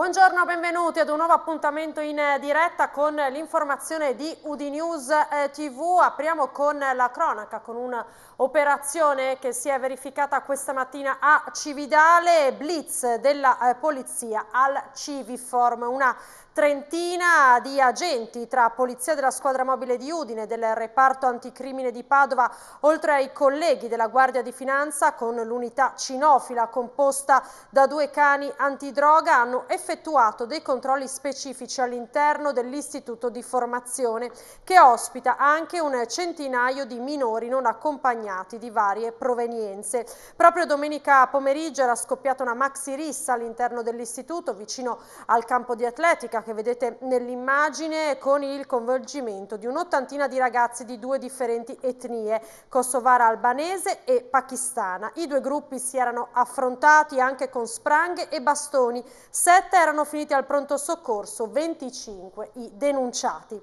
Buongiorno, benvenuti ad un nuovo appuntamento in diretta con l'informazione di Udinews eh, TV. Apriamo con la cronaca, con un'operazione che si è verificata questa mattina a Cividale, blitz della eh, polizia al Civiform, una trentina di agenti tra Polizia della Squadra Mobile di Udine, del Reparto Anticrimine di Padova, oltre ai colleghi della Guardia di Finanza con l'unità cinofila composta da due cani antidroga hanno effettuato dei controlli specifici all'interno dell'istituto di formazione che ospita anche un centinaio di minori non accompagnati di varie provenienze. Proprio domenica pomeriggio era scoppiata una maxi rissa all'interno dell'istituto vicino al campo di atletica Sicilia che vedete nell'immagine con il coinvolgimento di un'ottantina di ragazzi di due differenti etnie, kosovara albanese e pakistana. I due gruppi si erano affrontati anche con spranghe e bastoni, sette erano finiti al pronto soccorso, 25 i denunciati.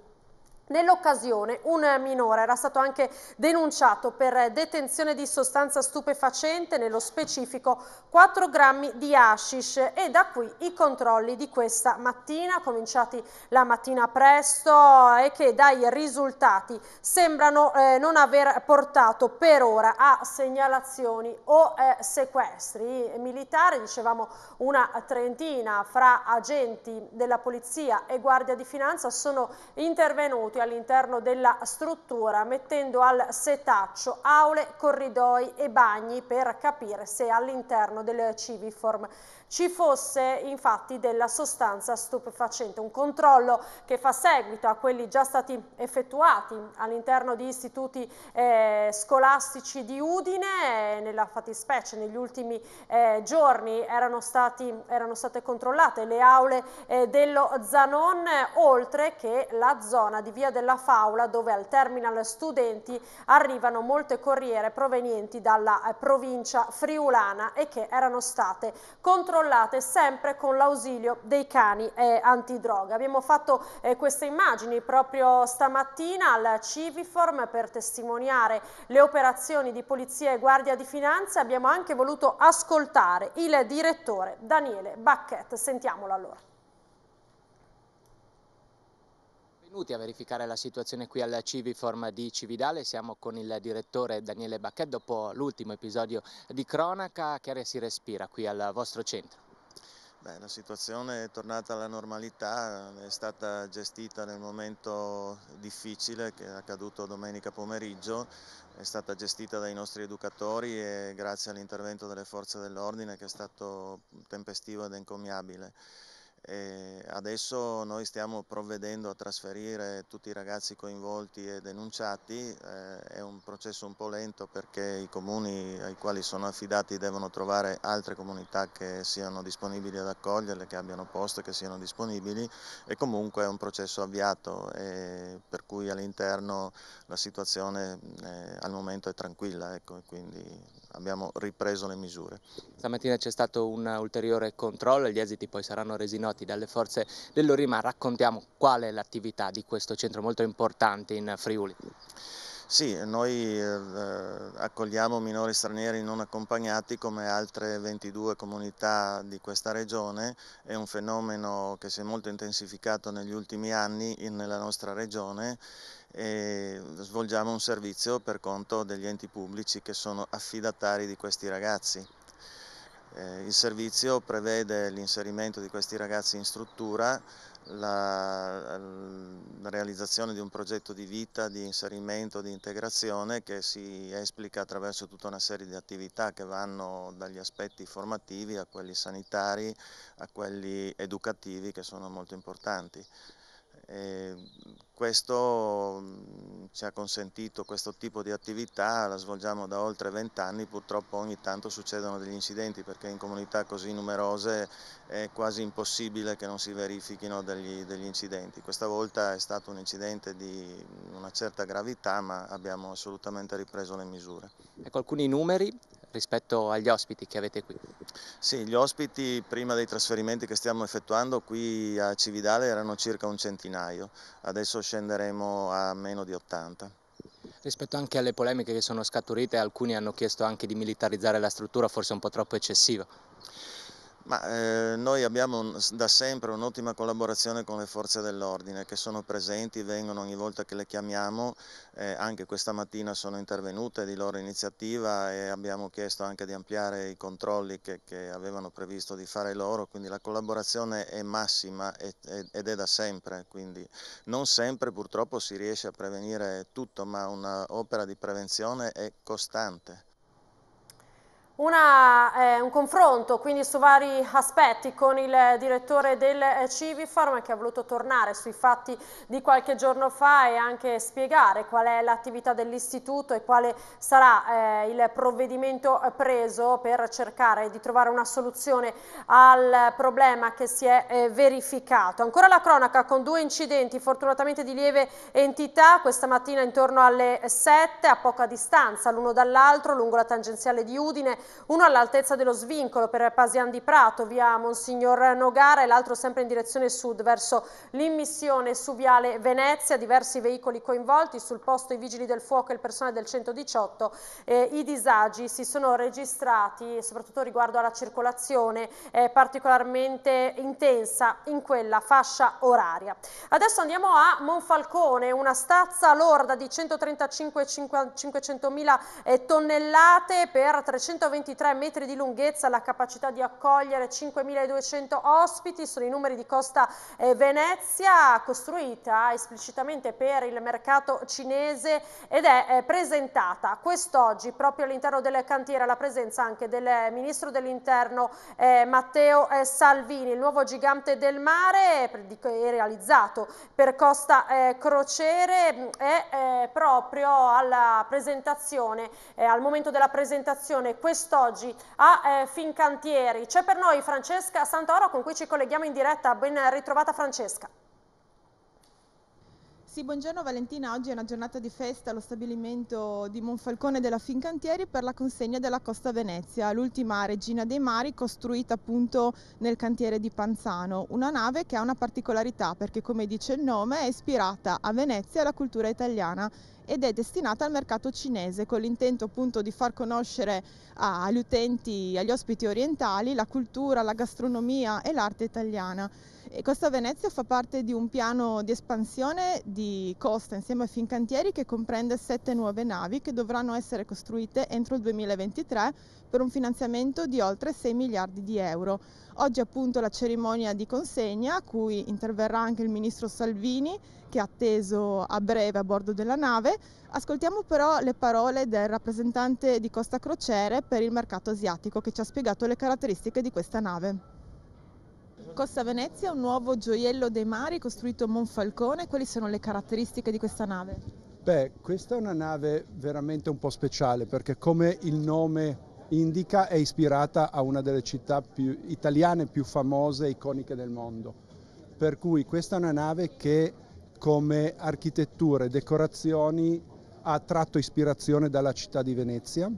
Nell'occasione un minore era stato anche denunciato per detenzione di sostanza stupefacente, nello specifico 4 grammi di hashish e da qui i controlli di questa mattina, cominciati la mattina presto e che dai risultati sembrano eh, non aver portato per ora a segnalazioni o eh, sequestri. I militari, dicevamo una trentina fra agenti della polizia e guardia di finanza sono intervenuti impianti all'interno della struttura mettendo al setaccio aule, corridoi e bagni per capire se all'interno del Civiform ci fosse infatti della sostanza stupefacente, un controllo che fa seguito a quelli già stati effettuati all'interno di istituti eh, scolastici di Udine, eh, nella fattispecie negli ultimi eh, giorni erano, stati, erano, state controllate le aule eh, dello Zanon, oltre che la zona di Via della Faula dove al terminal studenti arrivano molte corriere provenienti dalla eh, provincia friulana e che erano state controllate controllate sempre con l'ausilio dei cani eh, antidroga. Abbiamo fatto eh, queste immagini proprio stamattina al Civiform per testimoniare le operazioni di Polizia e Guardia di Finanza. Abbiamo anche voluto ascoltare il direttore Daniele Bacchet. Sentiamolo allora. venuti a verificare la situazione qui alla Civiform di Cividale, siamo con il direttore Daniele Bacchet dopo l'ultimo episodio di cronaca, che aria si respira qui al vostro centro? Beh, la situazione è tornata alla normalità, è stata gestita nel momento difficile che è accaduto domenica pomeriggio, è stata gestita dai nostri educatori e grazie all'intervento delle forze dell'ordine che è stato tempestivo ed encomiabile. E adesso noi stiamo provvedendo a trasferire tutti i ragazzi coinvolti e denunciati, eh, è un processo un po' lento perché i comuni ai quali sono affidati devono trovare altre comunità che siano disponibili ad accoglierle, che abbiano posto, che siano disponibili e comunque è un processo avviato per cui all'interno la situazione eh, al momento è tranquilla, ecco, quindi abbiamo ripreso le misure. Stamattina c'è stato un ulteriore controllo, gli esiti poi saranno resi noti coordinati dalle forze dell'Orima, raccontiamo qual è l'attività di questo centro molto importante in Friuli. Sì, noi eh, accogliamo minori stranieri non accompagnati come altre 22 comunità di questa regione, è un fenomeno che si è molto intensificato negli ultimi anni in, nella nostra regione e svolgiamo un servizio per conto degli enti pubblici che sono affidatari di questi ragazzi. Eh, il servizio prevede l'inserimento di questi ragazzi in struttura, la, la, realizzazione di un progetto di vita, di inserimento, di integrazione che si esplica attraverso tutta una serie di attività che vanno dagli aspetti formativi a quelli sanitari, a quelli educativi che sono molto importanti questo ci ha consentito questo tipo di attività, la svolgiamo da oltre vent'anni, purtroppo ogni tanto succedono degli incidenti perché in comunità così numerose è quasi impossibile che non si verifichino degli, degli incidenti. Questa volta è stato un incidente di una certa gravità ma abbiamo assolutamente ripreso le misure. Ecco alcuni numeri, rispetto agli ospiti che avete qui? Sì, gli ospiti prima dei trasferimenti che stiamo effettuando qui a Cividale erano circa un centinaio, adesso scenderemo a meno di 80. Rispetto anche alle polemiche che sono scaturite, alcuni hanno chiesto anche di militarizzare la struttura, forse un po' troppo eccessiva. Ma, eh, noi abbiamo da sempre un'ottima collaborazione con le forze dell'ordine che sono presenti, vengono ogni volta che le chiamiamo, eh, anche questa mattina sono intervenute di loro iniziativa e abbiamo chiesto anche di ampliare i controlli che, che avevano previsto di fare loro, quindi la collaborazione è massima ed è da sempre, quindi non sempre purtroppo si riesce a prevenire tutto, ma un'opera di prevenzione è costante una, eh, un confronto quindi su vari aspetti con il direttore del eh, che ha voluto tornare sui fatti di qualche giorno fa e anche spiegare qual è l'attività dell'istituto e quale sarà eh, il provvedimento preso per cercare di trovare una soluzione al problema che si è eh, verificato. Ancora la cronaca con due incidenti fortunatamente di lieve entità questa mattina intorno alle 7 a poca distanza l'uno dall'altro lungo la tangenziale di Udine uno all'altezza dello svincolo per Pasian di Prato, via Monsignor Nogara e l'altro sempre in direzione sud verso l'immissione su Viale Venezia, diversi veicoli coinvolti, sul posto i vigili del fuoco e il personale del 118, eh, i disagi si sono registrati soprattutto riguardo alla circolazione eh, particolarmente intensa in quella fascia oraria. Adesso andiamo a Monfalcone, una stazza lorda di 135.500.000 eh, tonnellate per 320 123 metri di lunghezza, la capacità di accogliere 5.200 ospiti, sono i numeri di Costa eh, Venezia, costruita esplicitamente per il mercato cinese ed è eh, presentata quest'oggi proprio all'interno del cantiere la presenza anche del Ministro dell'Interno eh, Matteo Salvini, il nuovo gigante del mare realizzato per Costa Crociere è proprio alla presentazione, al momento della presentazione quest'oggi quest'oggi a eh, Fincantieri. C'è per noi Francesca Santoro con cui ci colleghiamo in diretta. Ben ritrovata Francesca. Sì, buongiorno Valentina, oggi è una giornata di festa allo stabilimento di Monfalcone della Fincantieri per la consegna della Costa Venezia, l'ultima regina dei mari costruita appunto nel cantiere di Panzano, una nave che ha una particolarità perché come dice il nome è ispirata a Venezia e alla cultura italiana ed è destinata al mercato cinese con l'intento appunto di far conoscere agli utenti, agli ospiti orientali la cultura, la gastronomia e l'arte italiana. E Costa Venezia fa parte di un piano di espansione di Costa insieme a Fincantieri che comprende sette nuove navi che dovranno essere costruite entro il 2023 per un finanziamento di oltre 6 miliardi di euro. Oggi appunto la cerimonia di consegna a cui interverrà anche il ministro Salvini che è atteso a breve a bordo della nave. Ascoltiamo però le parole del rappresentante di Costa Crociere per il mercato asiatico che ci ha spiegato le caratteristiche di questa nave. Costa Venezia un nuovo gioiello dei mari costruito a Monfalcone. Quali sono le caratteristiche di questa nave? Beh, questa è una nave veramente un po' speciale perché come il nome indica è ispirata a una delle città più italiane più famose e iconiche del mondo. Per cui questa è una nave che come architettura e decorazioni ha tratto ispirazione dalla città di Venezia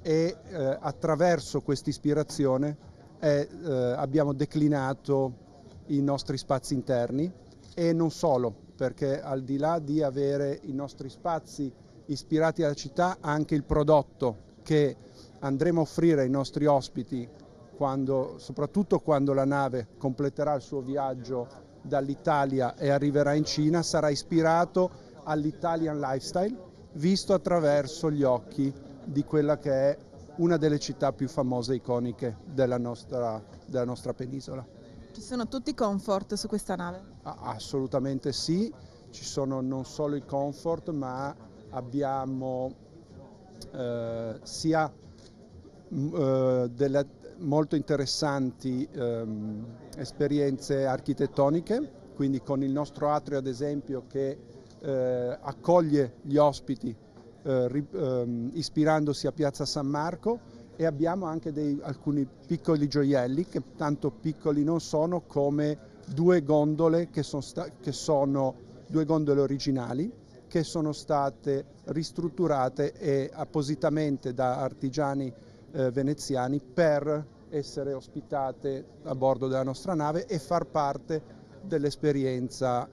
e eh, attraverso questa ispirazione è, eh, abbiamo declinato i nostri spazi interni e non solo, perché al di là di avere i nostri spazi ispirati alla città, anche il prodotto che andremo a offrire ai nostri ospiti, quando, soprattutto quando la nave completerà il suo viaggio dall'Italia e arriverà in Cina, sarà ispirato all'Italian lifestyle, visto attraverso gli occhi di quella che è una delle città più famose e iconiche della nostra, della nostra penisola. Ci sono tutti i comfort su questa nave? assolutamente sì, ci sono non solo i comfort ma abbiamo eh, sia mm, eh, delle molto interessanti eh, esperienze architettoniche, quindi con il nostro atrio ad esempio che eh, accoglie gli ospiti eh, ehm, ispirandosi a Piazza San Marco e abbiamo anche dei, alcuni piccoli gioielli che tanto piccoli non sono come due gondole che sono, che sono due gondole originali che sono state ristrutturate e appositamente da artigiani eh, veneziani per essere ospitate a bordo della nostra nave e far parte dell'esperienza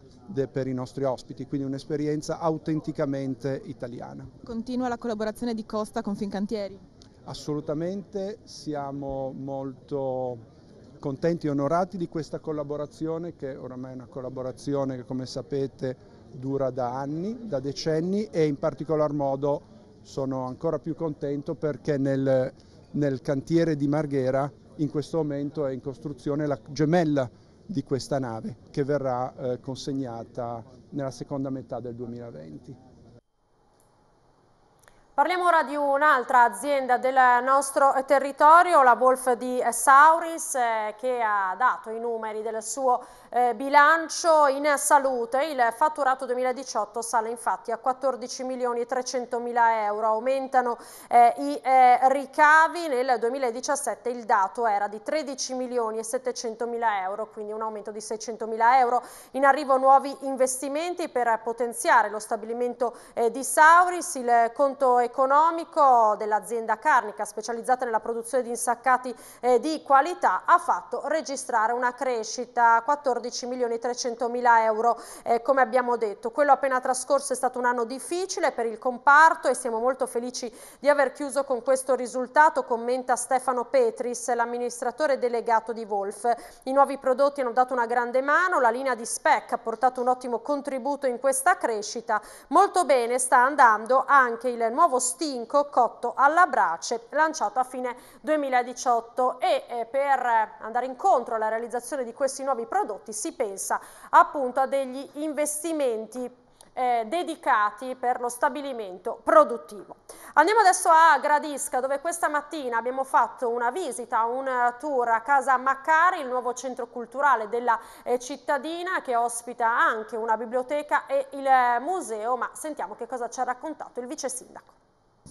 per i nostri ospiti, quindi un'esperienza autenticamente italiana. Continua la collaborazione di Costa con Fincantieri? Assolutamente, siamo molto contenti e onorati di questa collaborazione che oramai è una collaborazione che come sapete dura da anni, da decenni e in particolar modo sono ancora più contento perché nel, nel cantiere di Marghera in questo momento è in costruzione la gemella di questa nave che verrà eh, consegnata nella seconda metà del 2020. Parliamo ora di un'altra azienda del nostro territorio, la Wolf di Sauris, eh, che ha dato i numeri del suo eh, bilancio in salute. Il fatturato 2018 sale infatti a 14 milioni e 300 mila euro, aumentano eh, i ricavi. Nel 2017 il dato era di 13 milioni e 700 mila euro, quindi un aumento di 600 mila euro. In arrivo nuovi investimenti per potenziare lo stabilimento di Sauris, il conto economico dell'azienda carnica specializzata nella produzione di insaccati eh, di qualità ha fatto registrare una crescita 14 milioni 300 mila euro eh, come abbiamo detto. Quello appena trascorso è stato un anno difficile per il comparto e siamo molto felici di aver chiuso con questo risultato commenta Stefano Petris l'amministratore delegato di Wolf. I nuovi prodotti hanno dato una grande mano, la linea di Spec ha portato un ottimo contributo in questa crescita. Molto bene sta andando anche il nuovo l'uovo stinco cotto alla brace lanciato a fine 2018 e eh, per andare incontro alla realizzazione di questi nuovi prodotti si pensa appunto a degli investimenti eh, dedicati per lo stabilimento produttivo. Andiamo adesso a Gradisca dove questa mattina abbiamo fatto una visita, un tour a Casa Maccari, il nuovo centro culturale della eh, cittadina che ospita anche una biblioteca e il eh, museo, ma sentiamo che cosa ci ha raccontato il vice sindaco.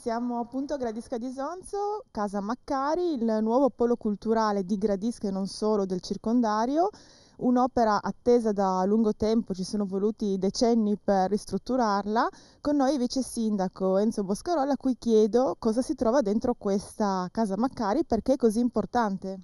Siamo appunto a Gradisca di Sonzo, Casa Maccari, il nuovo polo culturale di Gradisca e non solo del circondario, un'opera attesa da lungo tempo, ci sono voluti decenni per ristrutturarla. Con noi vice sindaco Enzo Boscarolla, a cui chiedo cosa si trova dentro questa Casa Maccari e perché è così importante.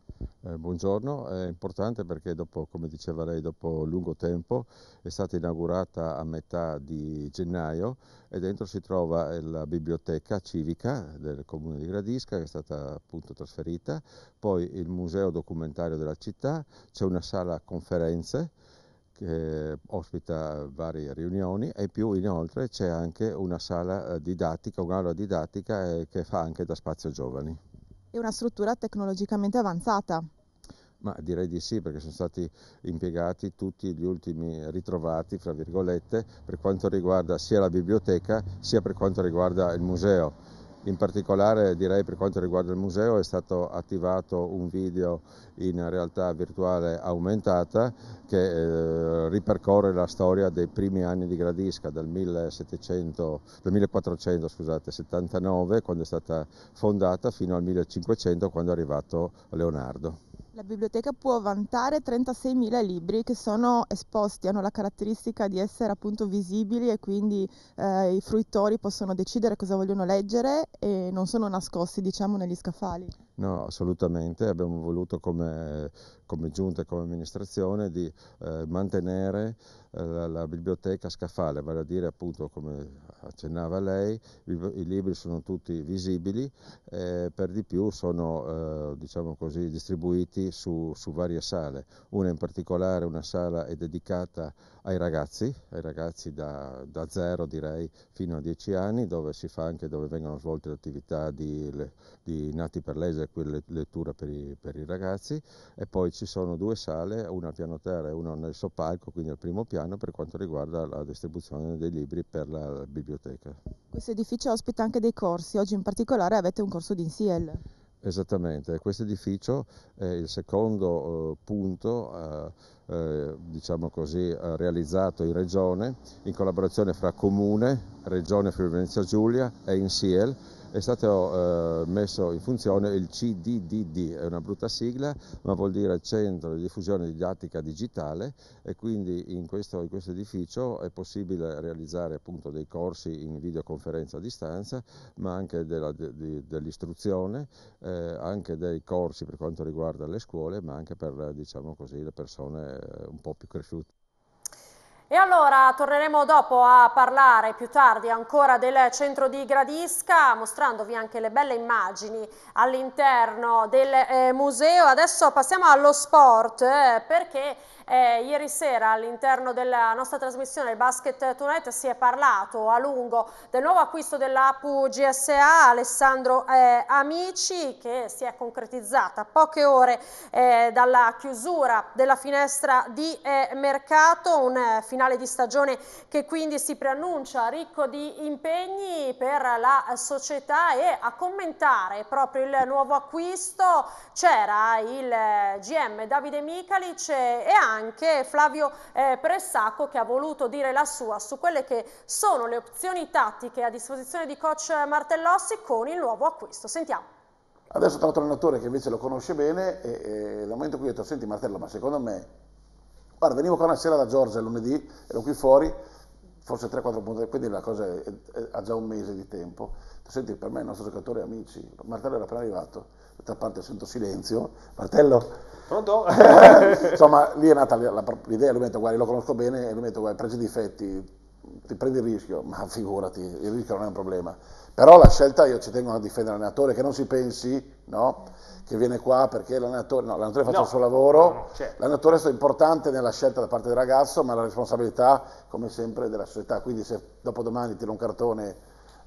Eh, buongiorno, è importante perché dopo, come diceva lei, dopo lungo tempo è stata inaugurata a metà di gennaio e dentro si trova eh, la biblioteca civica del comune di Gradisca che è stata appunto trasferita, poi il museo documentario della città, c'è una sala conferenze che ospita varie riunioni e più inoltre c'è anche una sala eh, didattica, un'aula didattica eh, che fa anche da spazio giovani. È una struttura tecnologicamente avanzata. Ma direi di sì perché sono stati impiegati tutti gli ultimi ritrovati, fra virgolette, per quanto riguarda sia la biblioteca sia per quanto riguarda il museo. In particolare direi per quanto riguarda il museo è stato attivato un video in realtà virtuale aumentata che eh, ripercorre la storia dei primi anni di Gradisca dal, 1700, dal 1479 quando è stata fondata fino al 1500 quando è arrivato Leonardo. La biblioteca può vantare 36.000 libri che sono esposti, hanno la caratteristica di essere appunto visibili e quindi eh, i fruitori possono decidere cosa vogliono leggere e non sono nascosti diciamo negli scaffali. No, assolutamente, abbiamo voluto come, come giunta e come amministrazione di eh, mantenere eh, la, la, biblioteca scaffale, vale a dire appunto come accennava lei, i, i libri sono tutti visibili e eh, per di più sono eh, diciamo così, distribuiti su, su, varie sale, una in particolare, una sala è dedicata ai ragazzi, ai ragazzi da, da zero direi fino a dieci anni, dove si fa anche dove vengono svolte le attività di, di nati per legge c'è quella lettura per i, per i, ragazzi e poi ci sono due sale, una al piano terra e una nel soppalco, quindi al primo piano per quanto riguarda la distribuzione dei libri per la biblioteca. Questo edificio ospita anche dei corsi, oggi in particolare avete un corso di Insiel. Esattamente, questo edificio è il secondo eh, punto eh, eh diciamo così, eh, realizzato in Regione in collaborazione fra Comune, Regione Friuli Venezia Giulia e Insiel è stato eh, messo in funzione il CDDD, è una brutta sigla, ma vuol dire Centro di Diffusione Didattica Digitale e quindi in questo, in questo edificio è possibile realizzare appunto, dei corsi in videoconferenza a distanza, ma anche della, di, dell'istruzione, eh, anche dei corsi per quanto riguarda le scuole, ma anche per diciamo così, le persone eh, un po' più cresciute. E allora torneremo dopo a parlare più tardi ancora del centro di Gradisca, mostrandovi anche le belle immagini all'interno del eh, museo. Adesso passiamo allo sport eh, perché eh, ieri sera all'interno della nostra trasmissione Basket Tonight si è parlato a lungo del nuovo acquisto dell'APU GSA Alessandro eh, Amici che si è concretizzata poche ore eh, dalla chiusura della finestra di eh, mercato, un eh, finale di stagione che quindi si preannuncia ricco di impegni per la società e a commentare proprio il nuovo acquisto c'era il eh, GM Davide Micalic e anche anche Flavio eh, Pressacco che ha voluto dire la sua su quelle che sono le opzioni tattiche a disposizione di coach Martellossi con il nuovo acquisto. Sentiamo. Adesso ho trovato allenatore che invece lo conosce bene e, e dal momento in cui ho detto senti Martello ma secondo me guarda venivo qua una sera da Giorgia lunedì ero qui fuori forse 3-4 punti quindi la cosa è, è, è, ha già un mese di tempo senti per me il nostro giocatore è amici Martello era appena arrivato d'altra parte sento silenzio Martello Pronto? Insomma, lì è nata l'idea, lui mi detto, guarda, lo conosco bene, e lui mi ha detto, guarda, prendi i difetti, ti prendi il rischio, ma figurati, il rischio non è un problema. Però la scelta, io ci tengo a difendere l'allenatore, che non si pensi, no? Che viene qua perché l'allenatore, no, l'allenatore no, il suo lavoro, no, certo. l'allenatore è importante nella scelta da parte del ragazzo, ma la responsabilità, come sempre, della società. Quindi se dopo domani tiro un cartone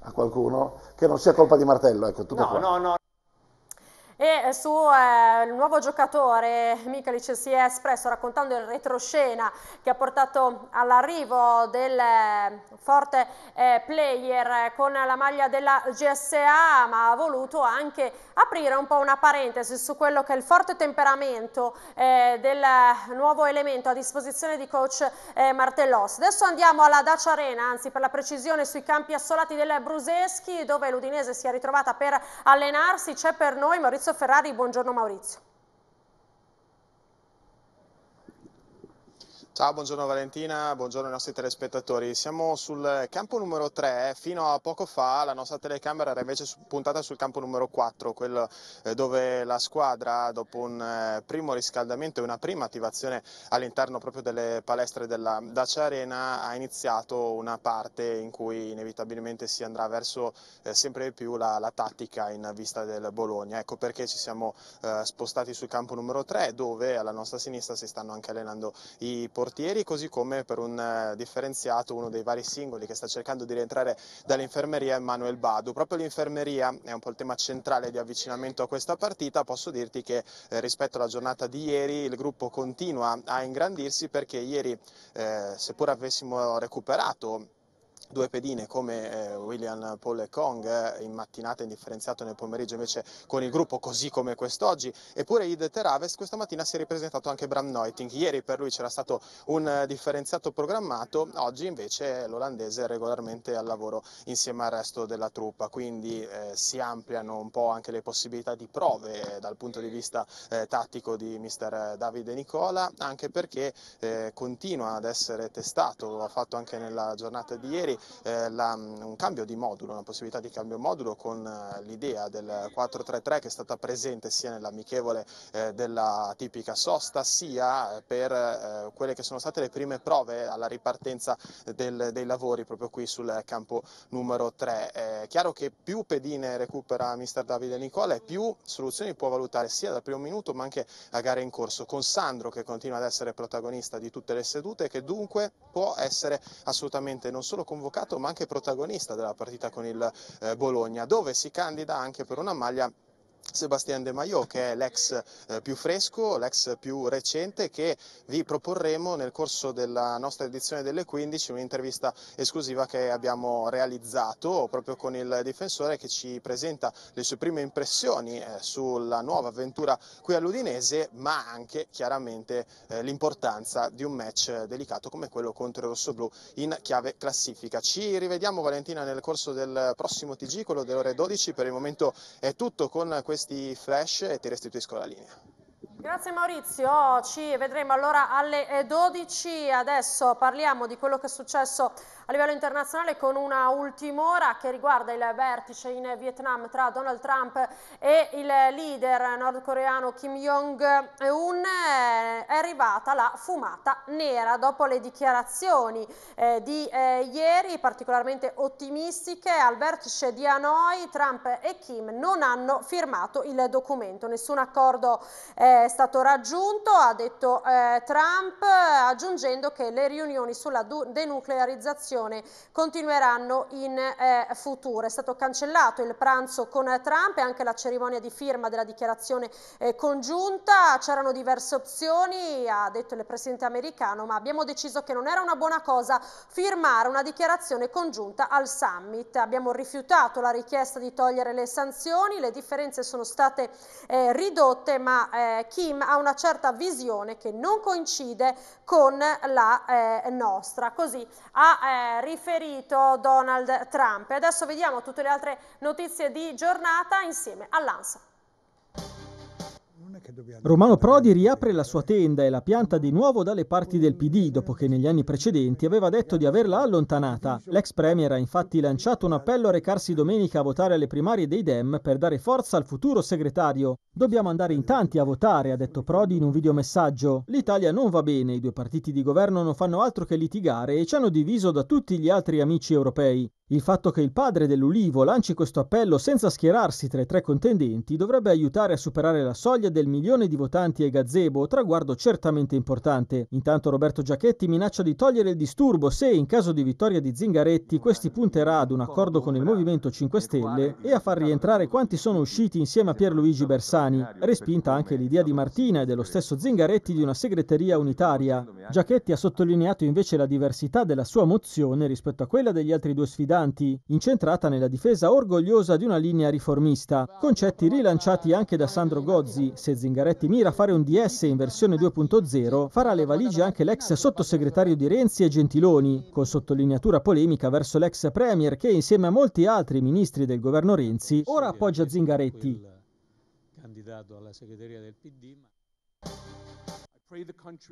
a qualcuno, che non sia colpa di martello, ecco, tutto no, qua. No, no e sul eh, eh nuovo giocatore Michelic si è espresso raccontando il retroscena che ha portato all'arrivo del eh, forte eh, player eh, con la maglia della GSA ma ha voluto anche aprire un po' una parentesi su quello che è il forte temperamento eh, del nuovo elemento a disposizione di coach Martellos. Adesso andiamo alla Dacia Arena, anzi per la precisione sui campi assolati del Bruseschi dove l'Udinese si è ritrovata per allenarsi, c'è per noi Maurizio Ferrari, buongiorno Maurizio. Ciao, buongiorno Valentina, buongiorno ai nostri telespettatori. Siamo sul campo numero 3, fino a poco fa la nostra telecamera era invece puntata sul campo numero 4, quello eh, dove la squadra dopo un eh, primo riscaldamento e una prima attivazione all'interno proprio delle palestre della Dacia Arena ha iniziato una parte in cui inevitabilmente si andrà verso eh, sempre più la, la, tattica in vista del Bologna. Ecco perché ci siamo eh, spostati sul campo numero 3 dove alla nostra sinistra si stanno anche allenando i portieri portieri, così come per un eh, differenziato uno dei vari singoli che sta cercando di rientrare dall'infermeria, Emanuel Badu. Proprio l'infermeria è un po' il tema centrale di avvicinamento a questa partita, posso dirti che eh, rispetto alla giornata di ieri il gruppo continua a ingrandirsi perché ieri, eh, seppur avessimo recuperato due pedine come eh, William Paul e Kong eh, in mattinata indifferenziato nel pomeriggio invece con il gruppo così come quest'oggi eppure Id Teraves questa mattina si è ripresentato anche Bram Neuting ieri per lui c'era stato un eh, differenziato programmato oggi invece l'olandese è regolarmente al lavoro insieme al resto della truppa quindi eh, si ampliano un po' anche le possibilità di prove eh, dal punto di vista eh, tattico di mister Davide Nicola anche perché continua ad essere testato lo ha fatto anche nella giornata di ieri magari eh, la, mm, un cambio di modulo, una possibilità di cambio modulo con eh, l'idea del 4-3-3 che è stata presente sia nell'amichevole eh, della tipica sosta sia eh, per eh, quelle che sono state le prime prove alla ripartenza del, dei lavori proprio qui sul campo numero 3. È chiaro che più pedine recupera mister Davide Nicola e più soluzioni può valutare sia dal primo minuto ma anche a gare in corso con Sandro che continua ad essere protagonista di tutte le sedute e che dunque può essere assolutamente non solo convocato convocato ma anche protagonista della partita con il eh, Bologna, dove si candida anche per una maglia Sebastien De Maio, che è l'ex eh, più fresco, l'ex più recente, che vi proporremo nel corso della nostra edizione delle 15, un'intervista esclusiva che abbiamo realizzato proprio con il difensore che ci presenta le sue prime impressioni eh, sulla nuova avventura qui all'Udinese, ma anche chiaramente eh, l'importanza di un match delicato come quello contro il rossoblù in chiave classifica. Ci rivediamo Valentina nel corso del prossimo TG, quello delle ore 12, per il momento è tutto con questo questi flash e ti restituisco la linea. Grazie Maurizio, ci vedremo allora alle 12, adesso parliamo di quello che è successo a livello internazionale con una ultima ora che riguarda il vertice in Vietnam tra Donald Trump e il leader nordcoreano Kim Jong-un è arrivata la fumata nera dopo le dichiarazioni eh, di eh, ieri particolarmente ottimistiche al vertice di Hanoi Trump e Kim non hanno firmato il documento nessun accordo eh, è stato raggiunto ha detto eh, Trump aggiungendo che le riunioni sulla denuclearizzazione discussione continueranno in eh, futuro. È stato cancellato il pranzo con Trump e anche la cerimonia di firma della dichiarazione eh, congiunta, c'erano diverse opzioni, ha detto il Presidente americano, ma abbiamo deciso che non era una buona cosa firmare una dichiarazione congiunta al summit. Abbiamo rifiutato la richiesta di togliere le sanzioni, le differenze sono state eh, ridotte, ma eh, Kim ha una certa visione che non coincide con la eh, nostra. Così ha eh, riferito Donald Trump. E adesso vediamo tutte le altre notizie di giornata insieme all'ANSA. Romano Prodi riapre la sua tenda e la pianta di nuovo dalle parti del PD, dopo che negli anni precedenti aveva detto di averla allontanata. L'ex premier ha infatti lanciato un appello a recarsi domenica a votare alle primarie dei Dem per dare forza al futuro segretario. Dobbiamo andare in tanti a votare, ha detto Prodi in un videomessaggio. L'Italia non va bene, i due partiti di governo non fanno altro che litigare e ci hanno diviso da tutti gli altri amici europei. Il fatto che il padre dell'Ulivo lanci questo appello senza schierarsi tra i tre contendenti dovrebbe aiutare a superare la soglia del milione milione di votanti e gazebo, traguardo certamente importante. Intanto Roberto Giachetti minaccia di togliere il disturbo se, in caso di vittoria di Zingaretti, questi punterà ad un accordo con il Movimento 5 Stelle e a far rientrare quanti sono usciti insieme a Pierluigi Bersani. Respinta anche l'idea di Martina e dello stesso Zingaretti di una segreteria unitaria. Giachetti ha sottolineato invece la diversità della sua mozione rispetto a quella degli altri due sfidanti, incentrata nella difesa orgogliosa di una linea riformista, concetti rilanciati anche da Sandro Gozzi, se Zingaretti mira a fare un DS in versione 2.0, farà le valigie anche l'ex sottosegretario di Renzi e Gentiloni, con sottolineatura polemica verso l'ex Premier che insieme a molti altri ministri del governo Renzi ora appoggia Zingaretti. Candidato alla segreteria del PD.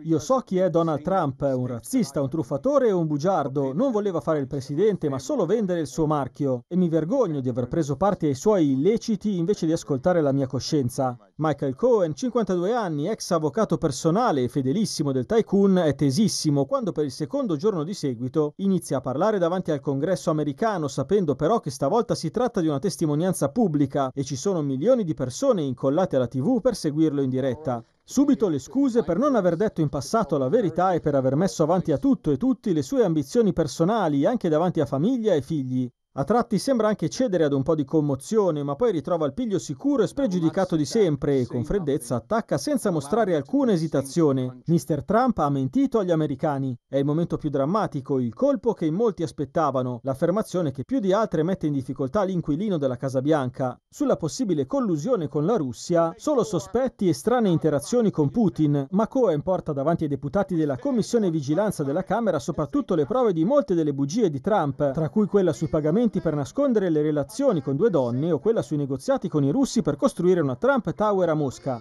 Io so chi è Donald Trump, è un razzista, un truffatore e un bugiardo. Non voleva fare il presidente, ma solo vendere il suo marchio. E mi vergogno di aver preso parte ai suoi illeciti invece di ascoltare la mia coscienza. Michael Cohen, 52 anni, ex avvocato personale e fedelissimo del tycoon, è tesissimo quando per il secondo giorno di seguito inizia a parlare davanti al congresso americano, sapendo però che stavolta si tratta di una testimonianza pubblica e ci sono milioni di persone incollate alla tv per seguirlo in diretta. Subito le scuse per non aver detto in passato la verità e per aver messo avanti a tutto e tutti le sue ambizioni personali anche davanti a famiglia e figli. A tratti sembra anche cedere ad un po' di commozione, ma poi ritrova il piglio sicuro e spregiudicato di sempre e con freddezza attacca senza mostrare alcuna esitazione. Cioè Mr. Trump ha mentito agli americani. È il momento più drammatico, il colpo che in molti aspettavano, l'affermazione che più di altre mette in difficoltà l'inquilino della Casa Bianca. Sulla possibile collusione con la Russia, solo sospetti e strane interazioni con Putin, ma Cohen porta davanti ai deputati della Commissione Vigilanza della Camera soprattutto le prove di molte delle bugie di Trump, tra cui quella sui pagamenti tentennamenti per nascondere le relazioni con due donne o quella sui negoziati con i russi per costruire una Trump Tower a Mosca.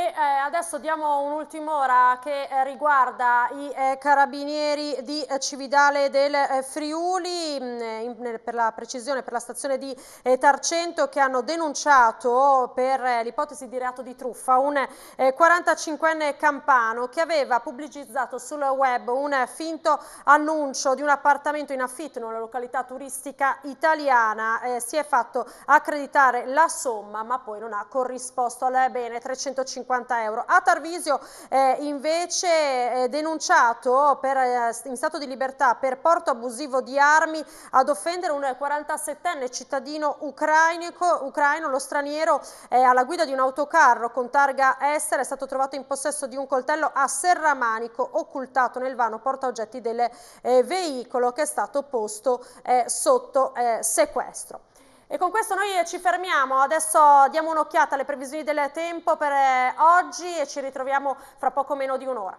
E eh, adesso diamo un'ultima ora che eh, riguarda i eh, carabinieri di eh, Cividale del eh, Friuli, mh, mm, eh, in, per la precisione per la stazione di Tarcento, che hanno denunciato per l'ipotesi di reato di truffa un 45enne campano che aveva pubblicizzato sul web un finto annuncio di un appartamento in affitto in una località turistica italiana. si è fatto accreditare la somma, ma poi non ha corrisposto al bene 350. 50 euro. A Tarvisio eh, invece eh, denunciato per, eh, in stato di libertà per porto abusivo di armi ad offendere un 47enne cittadino ucraino, lo straniero eh, alla guida di un autocarro con targa estera è stato trovato in possesso di un coltello a serramanico occultato nel vano portaoggetti del eh, veicolo che è stato posto sotto sequestro. E con questo noi ci fermiamo, adesso diamo un'occhiata alle previsioni del tempo per eh, oggi e ci ritroviamo fra poco meno di un'ora.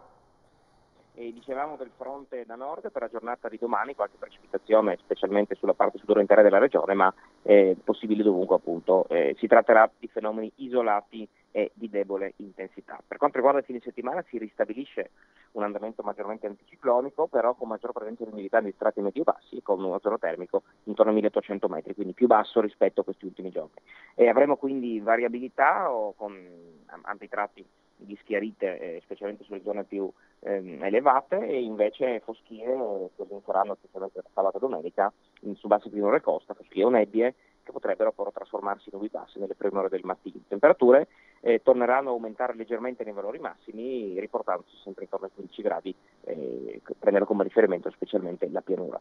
E dicevamo del fronte da nord per la giornata di domani, qualche precipitazione specialmente sulla parte sudorientale della regione, ma eh, possibile dovunque appunto. Eh, si tratterà di fenomeni isolati e di debole intensità. Per quanto riguarda il fine settimana si ristabilisce un andamento maggiormente anticiclonico, però con maggior presenza di umidità nei strati medio-bassi e con uno zero termico intorno a 1800 metri, quindi più basso rispetto a questi ultimi giorni. E avremo quindi variabilità o con ampi tratti di schiarite, eh, specialmente sulle zone più ehm, elevate, e invece foschie che eh, saranno specialmente sabato e domenica in, su basse pianure costa, foschie o nebbie che potrebbero però trasformarsi in nubi basse nelle prime ore del mattino. Temperature eh, torneranno a aumentare leggermente nei valori massimi, riportandosi sempre intorno ai 15 gradi, eh, prendendo come riferimento specialmente la pianura.